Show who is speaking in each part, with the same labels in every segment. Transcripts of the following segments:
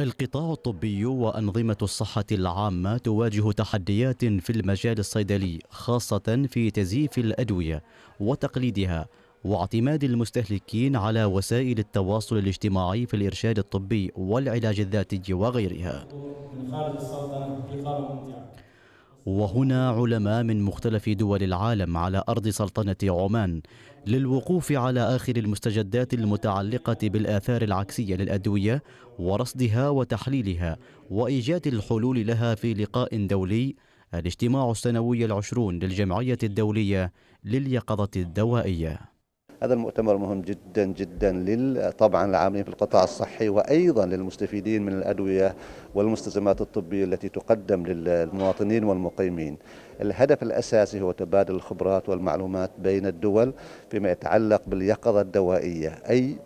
Speaker 1: القطاع الطبي وأنظمة الصحة العامة تواجه تحديات في المجال الصيدلي خاصة في تزييف الأدوية وتقليدها واعتماد المستهلكين على وسائل التواصل الاجتماعي في الإرشاد الطبي والعلاج الذاتي وغيرها.
Speaker 2: من خارج السلطنة
Speaker 1: وهنا علماء من مختلف دول العالم على أرض سلطنة عمان للوقوف على آخر المستجدات المتعلقة بالآثار العكسية للأدوية ورصدها وتحليلها وإيجاد الحلول لها في لقاء دولي الاجتماع السنوي العشرون للجمعية الدولية لليقظة الدوائية
Speaker 3: هذا المؤتمر مهم جدا جدا طبعا العاملين في القطاع الصحي وأيضا للمستفيدين من الأدوية والمستلزمات الطبية التي تقدم للمواطنين والمقيمين الهدف الأساسي هو تبادل الخبرات والمعلومات بين الدول فيما يتعلق باليقظة الدوائية أي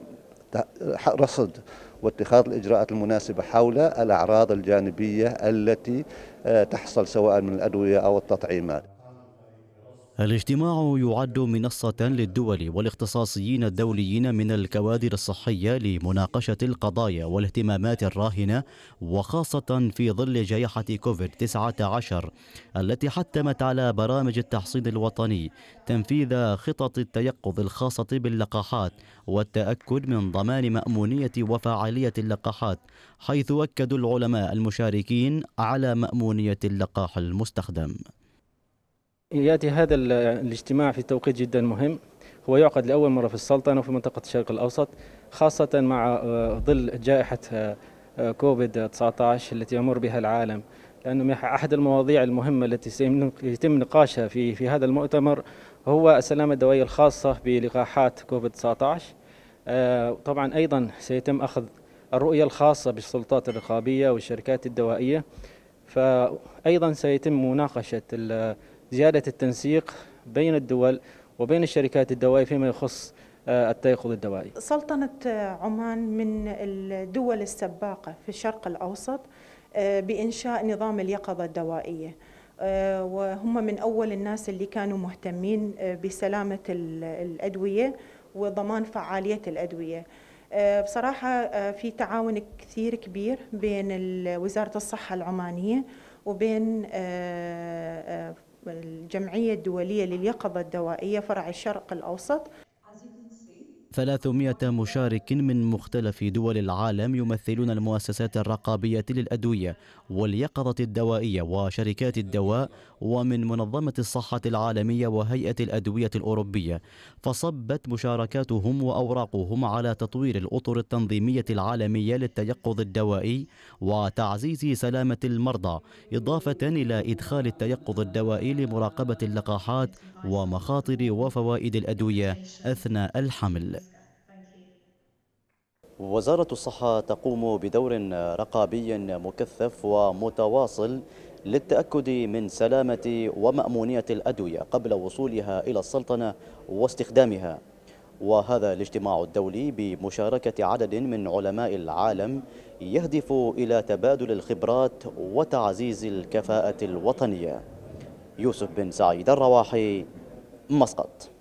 Speaker 3: رصد واتخاذ الإجراءات المناسبة حول الأعراض الجانبية التي آه، تحصل سواء من الأدوية أو التطعيمات
Speaker 1: الاجتماع يعد منصة للدول والاختصاصيين الدوليين من الكوادر الصحية لمناقشة القضايا والاهتمامات الراهنة وخاصة في ظل جائحة كوفيد-19 التي حتمت على برامج التحصين الوطني تنفيذ خطط التيقظ الخاصة باللقاحات والتأكد من ضمان مأمونية وفعالية اللقاحات حيث أكدوا العلماء المشاركين على مأمونية اللقاح المستخدم
Speaker 2: ياتي هذا الاجتماع في توقيت جدا مهم هو يعقد لاول مره في السلطنه وفي منطقه الشرق الاوسط خاصه مع آه، ظل جائحه آه، آه، كوفيد 19 التي يمر بها العالم لانه احد المواضيع المهمه التي سيتم نقاشها في في هذا المؤتمر هو السلامه الدوائيه الخاصه بلقاحات كوفيد 19 طبعا ايضا سيتم اخذ الرؤيه الخاصه بالسلطات الرقابيه والشركات الدوائيه فايضا سيتم مناقشه زيادة التنسيق بين الدول وبين الشركات الدوائية فيما يخص آه، التيقظ الدوائي
Speaker 4: سلطنة آه، عمان من الدول السباقة في الشرق الأوسط آه، بإنشاء نظام اليقظة الدوائية وهم من أول الناس اللي كانوا مهتمين بسلامة الأدوية وضمان فعالية الأدوية بصراحة في تعاون كثير كبير بين وزارة الصحة العمانية وبين الجمعية الدولية لليقظة الدوائية فرع الشرق الأوسط
Speaker 1: 300 مشارك من مختلف دول العالم يمثلون المؤسسات الرقابية للأدوية واليقظة الدوائية وشركات الدواء ومن منظمة الصحة العالمية وهيئة الأدوية الأوروبية فصبت مشاركاتهم وأوراقهم على تطوير الأطر التنظيمية العالمية للتيقظ الدوائي وتعزيز سلامة المرضى إضافة إلى إدخال التيقظ الدوائي لمراقبة اللقاحات ومخاطر وفوائد الأدوية أثناء الحمل وزارة الصحة تقوم بدور رقابي مكثف ومتواصل للتأكد من سلامة ومأمونية الأدوية قبل وصولها إلى السلطنة واستخدامها وهذا الاجتماع الدولي بمشاركة عدد من علماء العالم يهدف إلى تبادل الخبرات وتعزيز الكفاءة الوطنية يوسف بن سعيد الرواحي مسقط